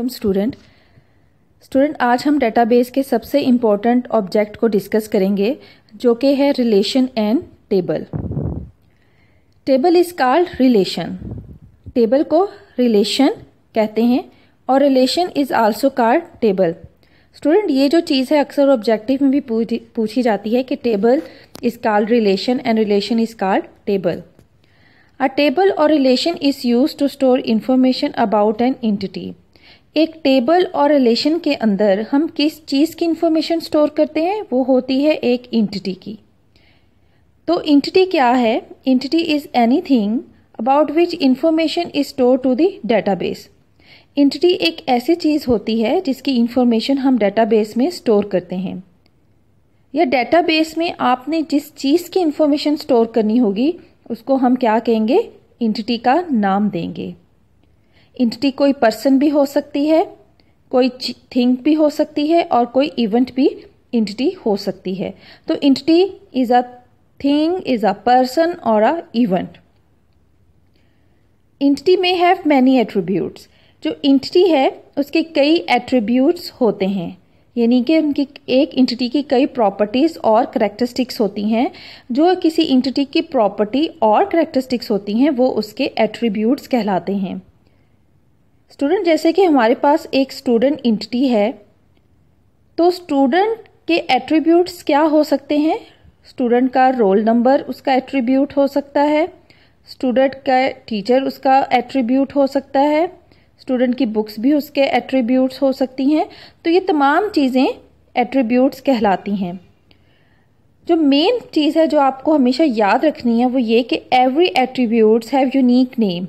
welcome student student आज हम database के सबसे इम्पॉर्टेंट ऑब्जेक्ट को डिस्कस करेंगे जो कि है relation and table table is called relation table को रिलेशन कहते हैं और relation is also called table student ये जो चीज़ है अक्सर ऑब्जेक्टिव में भी पूछी जाती है कि table is called relation and relation is called table a table और relation is use to store information about an entity एक टेबल और रिलेशन के अंदर हम किस चीज़ की इन्फॉर्मेशन स्टोर करते हैं वो होती है एक इंटिटी की तो इंटिटी क्या है entity is anything about which information is store to data database entity एक ऐसी चीज़ होती है जिसकी इन्फॉर्मेशन हम डेटाबेस में स्टोर करते हैं या डेटाबेस में आपने जिस चीज़ की इन्फॉर्मेशन स्टोर करनी होगी उसको हम क्या कहेंगे इंटिटी का नाम देंगे इंटिटी कोई पर्सन भी हो सकती है कोई थिंग भी हो सकती है और कोई इवेंट भी इंटिटी हो सकती है तो entity is a thing is a person और अ इवेंट इंटिटी में हैव मैनी एट्रीब्यूट्स जो इंटिटी है उसके कई एट्रीब्यूट्स होते हैं यानी कि उनकी एक इंटिटी की कई प्रॉपर्टीज़ और करेक्टरिस्टिक्स होती हैं जो किसी इंटिटी की प्रॉपर्टी और करेक्टरिस्टिक्स होती हैं वो उसके एट्रीब्यूट्स कहलाते हैं स्टूडेंट जैसे कि हमारे पास एक स्टूडेंट इंटिटी है तो स्टूडेंट के एट्रीब्यूट्स क्या हो सकते हैं स्टूडेंट का रोल नंबर उसका एट्रीब्यूट हो सकता है स्टूडेंट का टीचर उसका एट्रीब्यूट हो सकता है स्टूडेंट की बुक्स भी उसके एट्रीब्यूट्स हो सकती हैं तो ये तमाम चीज़ें एट्रीब्यूट्स कहलाती हैं जो मेन चीज़ है जो आपको हमेशा याद रखनी है वो ये कि every attributes have unique name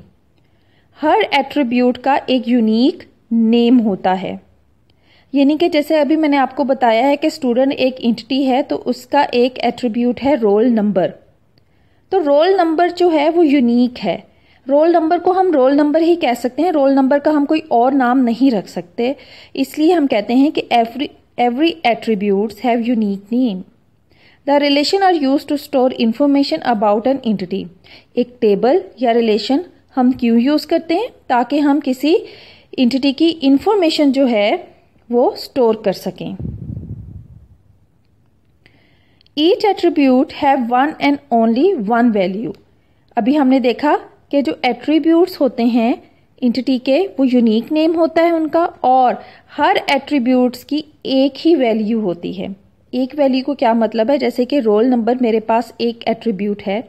हर एट्रीब्यूट का एक यूनिक नेम होता है यानी कि जैसे अभी मैंने आपको बताया है कि स्टूडेंट एक इंटिटी है तो उसका एक एट्रीब्यूट है रोल नंबर तो रोल नंबर जो है वो यूनिक है रोल नंबर को हम रोल नंबर ही कह सकते हैं रोल नंबर का हम कोई और नाम नहीं रख सकते इसलिए हम कहते हैं कि every every attributes have unique name the relation are use to store information about an entity एक टेबल या रिलेशन हम क्यों यूज़ करते हैं ताकि हम किसी इंटिटी की इंफॉर्मेशन जो है वो स्टोर कर सकें each attribute have one and only one value अभी हमने देखा कि जो एट्रीब्यूट्स होते हैं इंटिटी के वो यूनिक नेम होता है उनका और हर एट्रीब्यूट्स की एक ही वैल्यू होती है एक वैल्यू को क्या मतलब है जैसे कि रोल नंबर मेरे पास एक एट्रीब्यूट है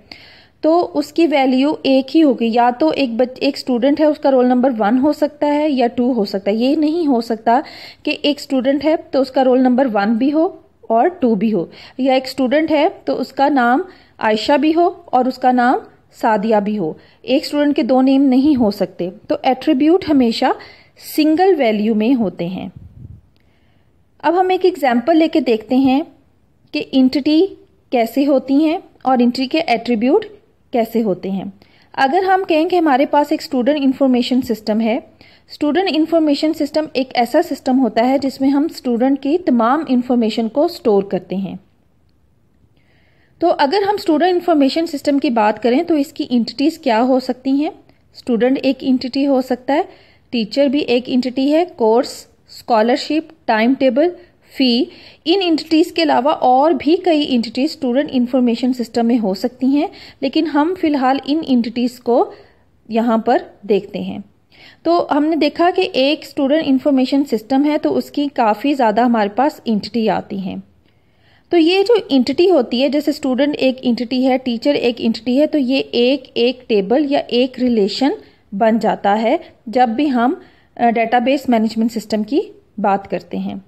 तो उसकी वैल्यू एक ही होगी या तो एक बच एक स्टूडेंट है उसका रोल नंबर वन हो सकता है या टू हो सकता है ये नहीं हो सकता कि एक स्टूडेंट है तो उसका रोल नंबर वन भी हो और टू भी हो या एक स्टूडेंट है तो उसका नाम आयशा भी हो और उसका नाम सादिया भी हो एक स्टूडेंट के दो नेम नहीं हो सकते तो एट्रीब्यूट हमेशा सिंगल वैल्यू में होते हैं अब हम एक एग्जाम्पल लेके देखते हैं कि इंटिटी कैसे होती हैं और इंटिटी के एट्रीब्यूट कैसे होते हैं अगर हम कहें कि हमारे पास एक स्टूडेंट इन्फॉर्मेशन सिस्टम है स्टूडेंट इन्फॉर्मेशन सिस्टम एक ऐसा सिस्टम होता है जिसमें हम स्टूडेंट की तमाम इन्फॉर्मेशन को स्टोर करते हैं तो अगर हम स्टूडेंट इन्फॉर्मेशन सिस्टम की बात करें तो इसकी इंटिटीज़ क्या हो सकती हैं स्टूडेंट एक इंटिटी हो सकता है टीचर भी एक इंटिटी है course scholarship time table fee इन इंटिटीज़ के अलावा और भी कई इंटिटीज़ स्टूडेंट इन्फॉर्मेशन सिस्टम में हो सकती हैं लेकिन हम फिलहाल इन इंटिटीज़ को यहाँ पर देखते हैं तो हमने देखा कि एक स्टूडेंट इन्फॉर्मेशन सिस्टम है तो उसकी काफ़ी ज़्यादा हमारे पास इंटिटी आती हैं तो ये जो इंटिटी होती है जैसे स्टूडेंट एक इंटिटी है टीचर एक इंटिटी है तो ये एक एक टेबल या एक रिलेशन बन जाता है जब भी हम डेटाबेस मैनेजमेंट सिस्टम की बात करते हैं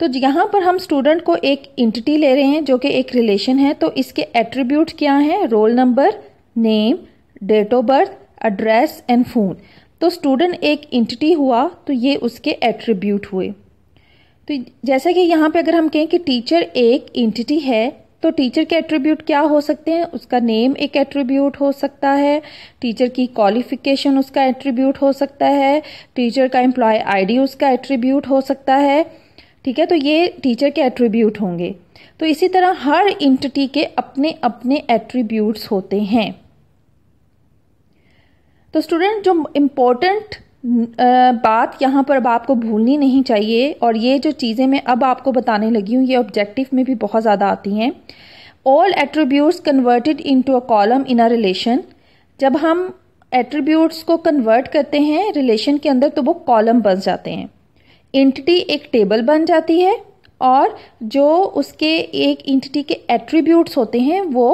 तो यहाँ पर हम स्टूडेंट को एक इंटिटी ले रहे हैं जो कि एक रिलेशन है तो इसके एट्रीब्यूट क्या हैं roll number name date of birth address and phone तो स्टूडेंट एक इंटिटी हुआ तो ये उसके एट्रीब्यूट हुए तो जैसा कि यहाँ पे अगर हम कहें कि टीचर एक इंटिटी है तो टीचर के एट्रीब्यूट क्या हो सकते हैं उसका नेम एक एट्रीब्यूट हो सकता है टीचर की क्वालिफिकेशन उसका एट्रीब्यूट हो सकता है टीचर का एम्प्लॉय आईडी उसका एट्रीब्यूट हो सकता है ठीक है तो ये टीचर के एट्रीब्यूट होंगे तो इसी तरह हर इंटिटी के अपने अपने एट्रीब्यूट्स होते हैं तो स्टूडेंट जो इम्पोर्टेंट बात यहाँ पर अब आपको भूलनी नहीं चाहिए और ये जो चीज़ें मैं अब आपको बताने लगी हूँ ये ऑब्जेक्टिव में भी बहुत ज़्यादा आती हैं all attributes converted into a column in a relation जब हम एट्रीब्यूट्स को कन्वर्ट करते हैं रिलेशन के अंदर तो वो कॉलम बन जाते हैं एंटिटी एक टेबल बन जाती है और जो उसके एक इंटिटी के एट्रीब्यूट्स होते हैं वो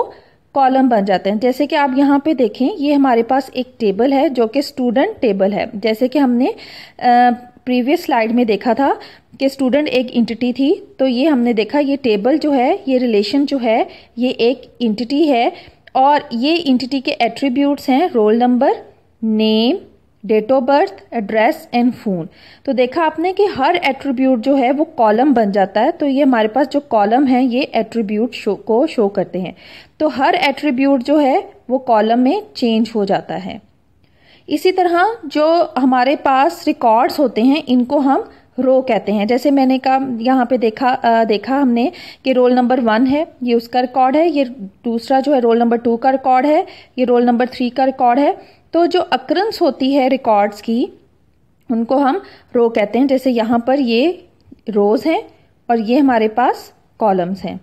कॉलम बन जाते हैं जैसे कि आप यहाँ पे देखें ये हमारे पास एक टेबल है जो कि स्टूडेंट टेबल है जैसे कि हमने प्रीवियस स्लाइड में देखा था कि स्टूडेंट एक इंटिटी थी तो ये हमने देखा ये टेबल जो है ये रिलेशन जो है ये एक इंटिटी है और ये इंटिटी के एट्रीब्यूट्स हैं roll number name date of birth address and phone तो देखा आपने कि हर एट्रीब्यूट जो है वो कॉलम बन जाता है तो ये हमारे पास जो कॉलम है ये एट्रीब्यूट शो को शो करते हैं तो हर एट्रीब्यूट जो है वो कॉलम में चेंज हो जाता है इसी तरह जो हमारे पास रिकॉर्ड्स होते हैं इनको हम रो कहते हैं जैसे मैंने कहा यहाँ पे देखा आ, देखा हमने कि रोल नंबर वन है ये उसका रिकॉर्ड है ये दूसरा जो है रोल नंबर टू का रिकॉर्ड है ये रोल नंबर थ्री का रिकॉर्ड है तो जो अक्रंस होती है रिकॉर्ड्स की उनको हम रो कहते हैं जैसे यहाँ पर ये रोज़ हैं और ये हमारे पास कॉलम्स हैं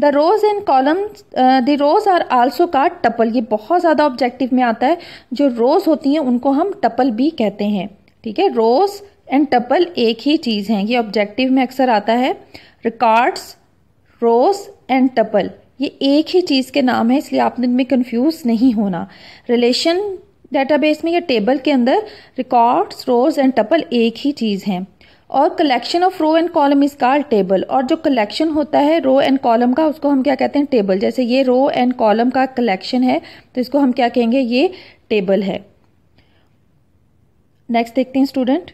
the rows and columns the rows are also का टपल ये बहुत ज़्यादा ऑब्जेक्टिव में आता है जो रोज़ होती हैं उनको हम टपल भी कहते हैं ठीक है रोज़ एंड टपल एक ही चीज़ हैं ये ऑब्जेक्टिव में अक्सर आता है रिकॉर्ड्स रोज़ एंड टपल ये एक ही चीज़ के नाम है इसलिए आपने इनमें कन्फ्यूज़ नहीं होना रिलेशन डेटाबेस में या टेबल के अंदर रिकॉर्ड्स रोज एंड टपल एक ही चीज़ हैं और collection of row and column is call table और जो कलेक्शन होता है रो एंड कॉलम का उसको हम क्या कहते हैं टेबल जैसे ये रो एंड कॉलम का कलेक्शन है तो इसको हम क्या कहेंगे ये टेबल है नेक्स्ट देखते हैं स्टूडेंट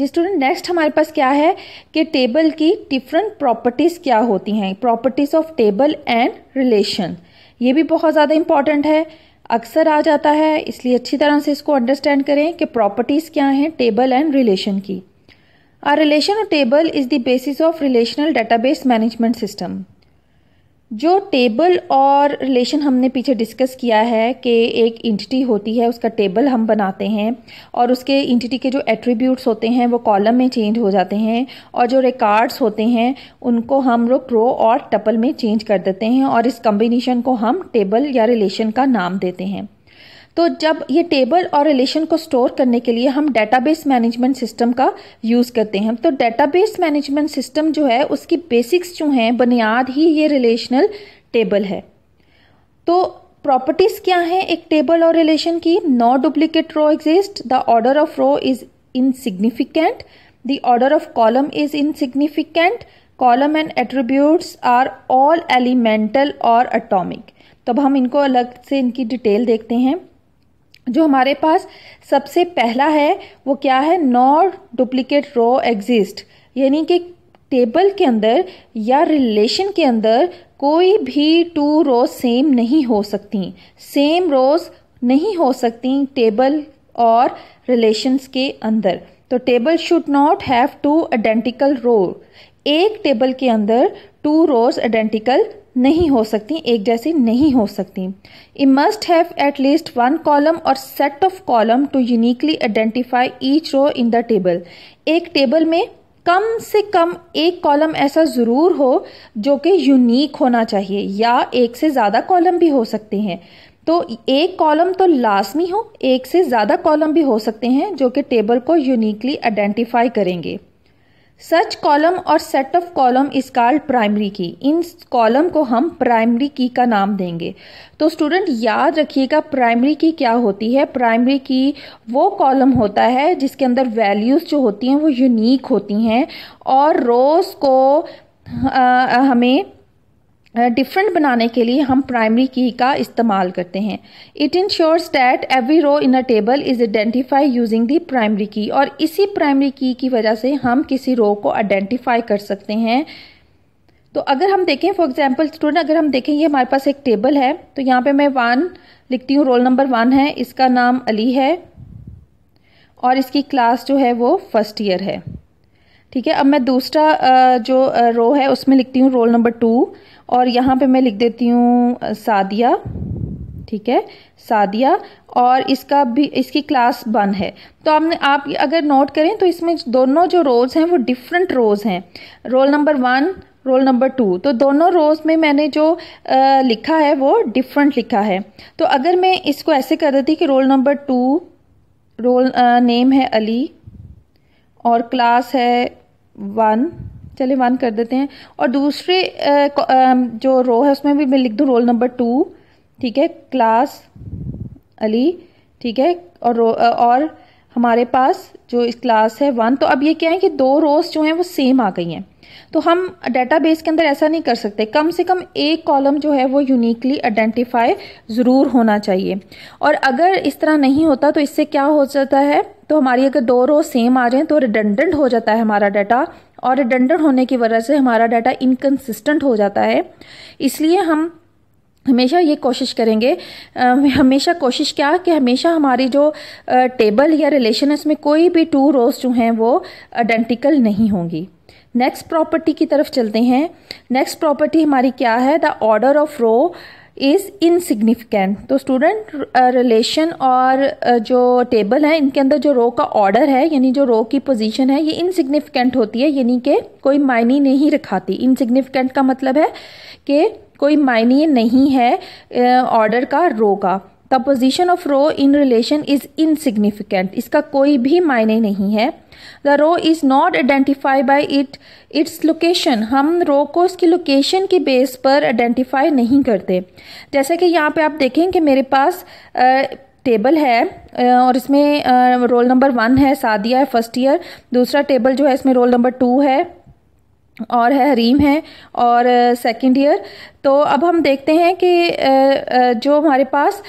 जी स्टूडेंट नेक्स्ट हमारे पास क्या है कि टेबल की डिफरेंट प्रॉपर्टीज़ क्या होती हैं properties of table and relation ये भी बहुत ज़्यादा इंपॉर्टेंट है अक्सर आ जाता है इसलिए अच्छी तरह से इसको अंडरस्टैंड करें कि प्रॉपर्टीज़ क्या हैं टेबल एंड रिलेशन की आ रिलेशन और table is the basis of relational database management system जो टेबल और रिलेशन हमने पीछे डिस्कस किया है कि एक इंटिटी होती है उसका टेबल हम बनाते हैं और उसके इंटिटी के जो एट्रीब्यूट्स होते हैं वो कॉलम में चेंज हो जाते हैं और जो रिकॉर्ड्स होते हैं उनको हम लोग रो और टपल में चेंज कर देते हैं और इस कम्बिनेशन को हम टेबल या रिलेशन का नाम देते हैं तो जब ये टेबल और रिलेशन को स्टोर करने के लिए हम डेटाबेस मैनेजमेंट सिस्टम का यूज़ करते हैं तो डेटाबेस मैनेजमेंट सिस्टम जो है उसकी बेसिक्स जो हैं बुनियाद ही ये रिलेशनल टेबल है तो प्रॉपर्टीज़ क्या हैं एक टेबल और रिलेशन की no duplicate row exist the order of row is insignificant the order of column is insignificant column and attributes are all elemental और अटोमिक तब हम इनको अलग से इनकी डिटेल देखते हैं जो हमारे पास सबसे पहला है वो क्या है नॉर डुप्लीकेट रो एग्जिस्ट यानी कि टेबल के अंदर या रिलेशन के अंदर कोई भी टू रोज सेम नहीं हो सकती सेम रोज नहीं हो सकती टेबल और रिलेशंस के अंदर तो table should not have two identical row एक टेबल के अंदर टू रोज आइडेंटिकल नहीं हो सकती एक जैसी नहीं हो सकती ई must have at least one column और set of column to uniquely identify each row in the table एक टेबल में कम से कम एक कॉलम ऐसा ज़रूर हो जो कि यूनिक होना चाहिए या एक से ज़्यादा कॉलम भी हो सकते हैं तो एक कॉलम तो लाजमी हो एक से ज़्यादा कॉलम भी हो सकते हैं जो कि टेबल को यूनिकली आइडेंटिफाई करेंगे सच कॉलम और set of column is called primary key in column को हम प्राइमरी की का नाम देंगे तो स्टूडेंट याद रखिएगा प्राइमरी की क्या होती है प्राइमरी की वो कॉलम होता है जिसके अंदर वैल्यूज़ जो होती हैं वो यूनिक होती हैं और रोज़ को आ, हमें डिफरेंट बनाने के लिए हम प्राइमरी की का इस्तेमाल करते हैं it ensures that every row in a table is identify using the primary key और इसी प्राइमरी की की वजह से हम किसी रो को आइडेंटिफाई कर सकते हैं तो अगर हम देखें फॉर एग्जांपल स्टूडेंट अगर हम देखें ये हमारे पास एक टेबल है तो यहाँ पे मैं वन लिखती हूँ रोल नंबर वन है इसका नाम अली है और इसकी क्लास जो है वो फर्स्ट ईयर है ठीक है अब मैं दूसरा जो रो है उसमें लिखती हूँ रोल नंबर टू और यहाँ पे मैं लिख देती हूँ सादिया ठीक है सादिया और इसका भी इसकी क्लास वन है तो आपने आप अगर नोट करें तो इसमें दोनों जो रोज़ हैं वो डिफरेंट रोज़ हैं roll number one roll number two तो दोनों रोज़ में मैंने जो आ, लिखा है वो डिफरेंट लिखा है तो अगर मैं इसको ऐसे कर देती कि roll number two roll name है अली और क्लास है वन चलिए वन कर देते हैं और दूसरे जो रो है उसमें भी मैं लिख दूँ रोल नंबर टू ठीक है क्लास अली ठीक है और रो और हमारे पास जो इस क्लास है वन तो अब ये क्या है कि दो रोज जो हैं वो सेम आ गई हैं तो हम डेटाबेस के अंदर ऐसा नहीं कर सकते कम से कम एक कॉलम जो है वो यूनिकली आइडेंटिफाई ज़रूर होना चाहिए और अगर इस तरह नहीं होता तो इससे क्या हो जाता है तो हमारी अगर दो रो सेम आ जाए तो रिडेंडेंट हो जाता है हमारा डाटा और रिडेंडेंट होने की वजह से हमारा डाटा इनकन्सिस्टेंट हो जाता है इसलिए हम हमेशा ये कोशिश करेंगे हमेशा कोशिश क्या कि हमेशा हमारी जो टेबल या रिलेशन है इसमें कोई भी टू रोज जो हैं वो आइडेंटिकल नहीं होंगी नेक्स्ट प्रॉपर्टी की तरफ चलते हैं नेक्स्ट प्रॉपर्टी हमारी क्या है the order of row is insignificant तो स्टूडेंट रिलेशन uh, और uh, जो टेबल है इनके अंदर जो रो का ऑर्डर है यानी जो रो की पोजीशन है ये इनसिग्निफिकेंट होती है यानी कि कोई मायने नहीं रखाती इनसिग्निफिकेंट का मतलब है कि कोई मायने नहीं है ऑर्डर uh, का रो का the position of row in relation is insignificant इसका कोई भी मायने नहीं है the row is not identify by it its location हम रो को इसकी लोकेशन की बेस पर आइडेंटिफाई नहीं करते जैसे कि यहाँ पे आप देखें कि मेरे पास टेबल टेबल है और इसमें रोल नंबर वन है सादिया है फर्स्ट ईयर दूसरा टेबल जो है इसमें रोल नंबर टू है और है हरीम है और सेकंड ईयर तो अब हम देखते हैं कि जो हमारे पास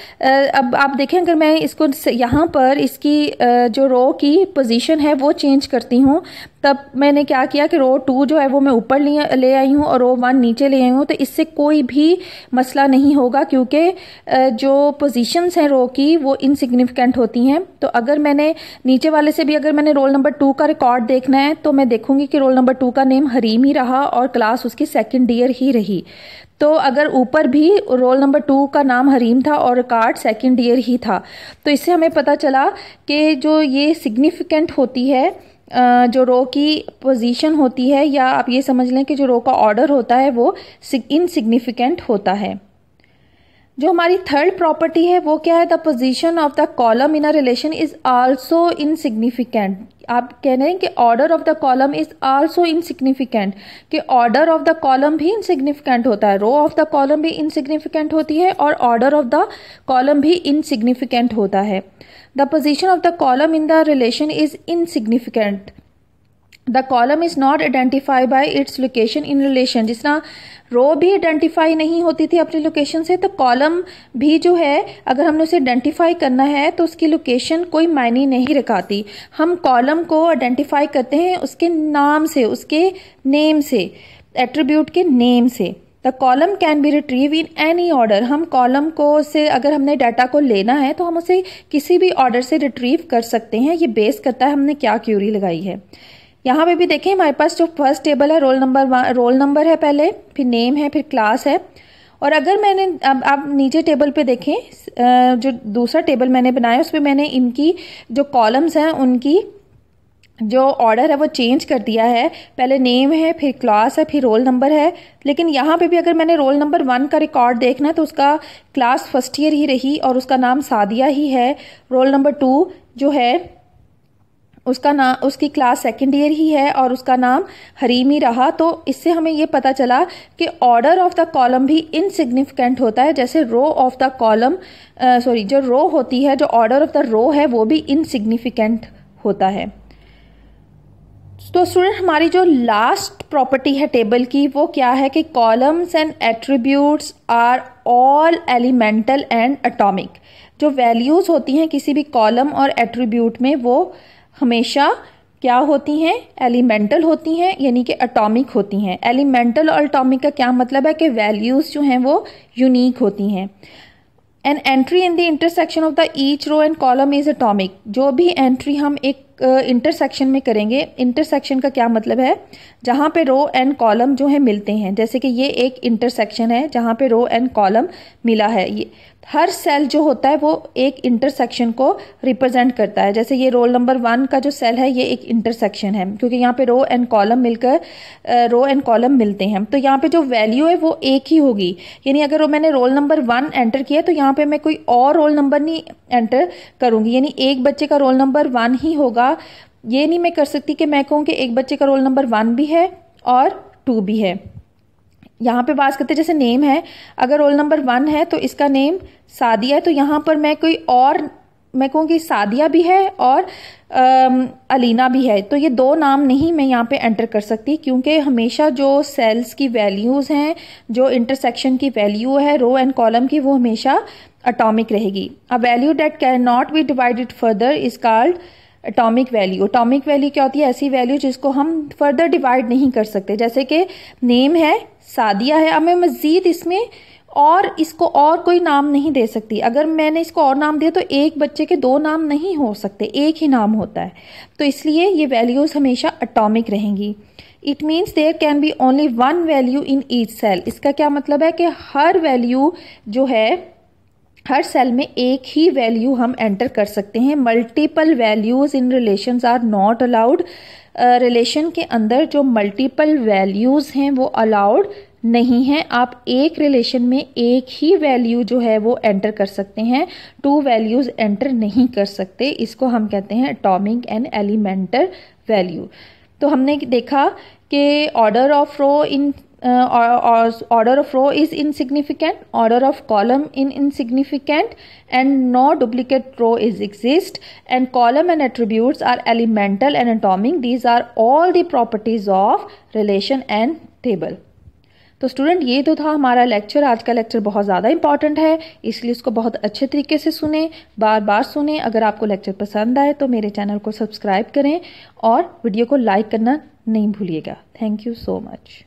अब आप देखें अगर मैं इसको यहाँ पर इसकी जो रो की पोजीशन है वो चेंज करती हूँ तब मैंने क्या किया कि रो टू जो है वो मैं ऊपर ले आई हूँ और रो वन नीचे ले आई हूँ तो इससे कोई भी मसला नहीं होगा क्योंकि जो पोजीशंस हैं रो की वो इनसिग्निफिकेंट होती हैं तो अगर मैंने नीचे वाले से भी अगर मैंने रोल नंबर टू का रिकॉर्ड देखना है तो मैं देखूँगी कि रोल नंबर टू का नेम हरीम ही रहा और क्लास उसकी सेकेंड ईयर ही रही तो अगर ऊपर भी रोल नंबर टू का नाम हरीम था और कार्ड सेकंड ईयर ही था तो इससे हमें पता चला कि जो ये सिग्निफिकेंट होती है जो रो की पोजीशन होती है या आप ये समझ लें कि जो रो का ऑर्डर होता है वो इनसिग्निफिकेंट होता है जो हमारी थर्ड प्रॉपर्टी है वो क्या है the position of the column in a relation is also insignificant आप कह रहे हैं कि order of the column is also insignificant कि ऑर्डर ऑफ द कॉलम भी इनसिग्निफिकेंट होता है रो ऑफ द कॉलम भी इनसिग्निफिकेंट होती है और ऑर्डर ऑफ द कॉलम भी इनसिग्निफिकेंट होता है the position of the column in the relation is insignificant the column is not identify by its location in relation जिस तरह रो भी आइडेंटिफाई नहीं होती थी अपनी लोकेशन से तो कॉलम भी जो है अगर हमने उसे आइडेंटिफाई करना है तो उसकी लोकेशन कोई मायने नहीं रखाती हम कॉलम को आइडेंटिफाई करते हैं उसके नाम से उसके नेम से एट्रीब्यूट के नेम से the column can be retrieve in any order हम कॉलम को से अगर हमने डाटा को लेना है तो हम उसे किसी भी ऑर्डर से रिट्रीव कर सकते हैं ये बेस करता है हमने क्या क्यूरी लगाई है यहाँ पे भी देखें हमारे पास जो फर्स्ट टेबल है रोल नंबर रोल नंबर है पहले फिर नेम है फिर क्लास है और अगर मैंने अब आप नीचे टेबल पे देखें जो दूसरा टेबल मैंने बनाया उस पर मैंने इनकी जो कॉलम्स हैं उनकी जो ऑर्डर है वो चेंज कर दिया है पहले नेम है फिर क्लास है फिर रोल नंबर है लेकिन यहाँ पे भी अगर मैंने रोल नंबर वन का रिकॉर्ड देखना है तो उसका क्लास फर्स्ट ईयर ही रही और उसका नाम सादिया ही है रोल नंबर टू जो है उसका नाम उसकी क्लास सेकेंड ईयर ही है और उसका नाम हरीमी रहा तो इससे हमें ये पता चला कि ऑर्डर ऑफ द कॉलम भी इनसिग्निफिकेंट होता है जैसे row of the column sorry जो रो होती है जो ऑर्डर ऑफ द रो है वो भी इनसिग्निफिकेंट होता है तो स्टूडेंट हमारी जो लास्ट प्रॉपर्टी है टेबल की वो क्या है कि columns and attributes are all elemental and atomic जो वैल्यूज़ होती हैं किसी भी कॉलम और एट्रीब्यूट में वो हमेशा क्या होती हैं एलिमेंटल होती हैं यानी कि अटोमिक होती हैं एलिमेंटल और अटोमिक का क्या मतलब है कि वैल्यूज़ जो हैं वो यूनिक होती हैं an entry in the intersection of the each row and column is atomic जो भी एंट्री हम एक इंटरसेक्शन uh, में करेंगे इंटरसेक्शन का क्या मतलब है जहाँ पे रो एंड कॉलम जो है मिलते हैं जैसे कि ये एक इंटरसेक्शन है जहाँ पे रो एंड कॉलम मिला है ये हर सेल जो होता है वो एक इंटरसेक्शन को रिप्रेजेंट करता है जैसे ये रोल नंबर वन का जो सेल है ये एक इंटरसेक्शन है क्योंकि यहाँ पे रो एंड कॉलम मिलकर रो एंड कॉलम मिलते हैं तो यहाँ पे जो वैल्यू है वो एक ही होगी यानी अगर वो मैंने रोल नंबर वन एंटर किया तो यहाँ पे मैं कोई और रोल नंबर नहीं एंटर करूँगी यानी एक बच्चे का रोल नंबर वन ही होगा ये नहीं मैं कर सकती कि मैं कहूँ कि एक बच्चे का रोल नंबर वन भी है और टू भी है यहाँ पे बात करते जैसे नेम है अगर रोल नंबर वन है तो इसका नेम सादिया है तो यहाँ पर मैं कोई और मैं कहूँगी सादिया भी है और आ, अलीना भी है तो ये दो नाम नहीं मैं यहाँ पे एंटर कर सकती क्योंकि हमेशा जो सेल्स की वैल्यूज़ हैं जो इंटरसेक्शन की वैल्यू है रो एंड कॉलम की वो हमेशा अटोमिक रहेगी a value that can not be divided further is called atomic value atomic value क्या होती है ऐसी वैल्यू जिसको हम फर्दर डिवाइड नहीं कर सकते जैसे कि नेम है सादिया है अब मैं मज़ीद इसमें और इसको और कोई नाम नहीं दे सकती अगर मैंने इसको और नाम दिया तो एक बच्चे के दो नाम नहीं हो सकते एक ही नाम होता है तो इसलिए ये वैल्यूज़ हमेशा अटोमिक रहेंगी it means there can be only one value in each cell इसका क्या मतलब है कि हर वैल्यू जो है हर सेल में एक ही वैल्यू हम एंटर कर सकते हैं multiple values in relation are not allowed relation के अंदर जो मल्टीपल वैल्यूज़ हैं वो अलाउड नहीं है आप एक रिलेशन में एक ही वैल्यू जो है वो एंटर कर सकते हैं टू वैल्यूज़ एंटर नहीं कर सकते इसको हम कहते हैं अटोमिक एंड एलिमेंटर वैल्यू तो हमने देखा कि order of row in order of row is insignificant order of column in insignificant and no duplicate row is exist and column and attribute are elemental and atomic these are all the properties of relation and table तो student ये तो था हमारा lecture आज का lecture बहुत ज़्यादा important है इसलिए इसको बहुत अच्छे तरीके से सुने बार बार सुने अगर आपको लेक्चर पसंद आए तो मेरे चैनल को सब्सक्राइब करें और वीडियो को लाइक करना नहीं भूलिएगा थैंक यू सो मच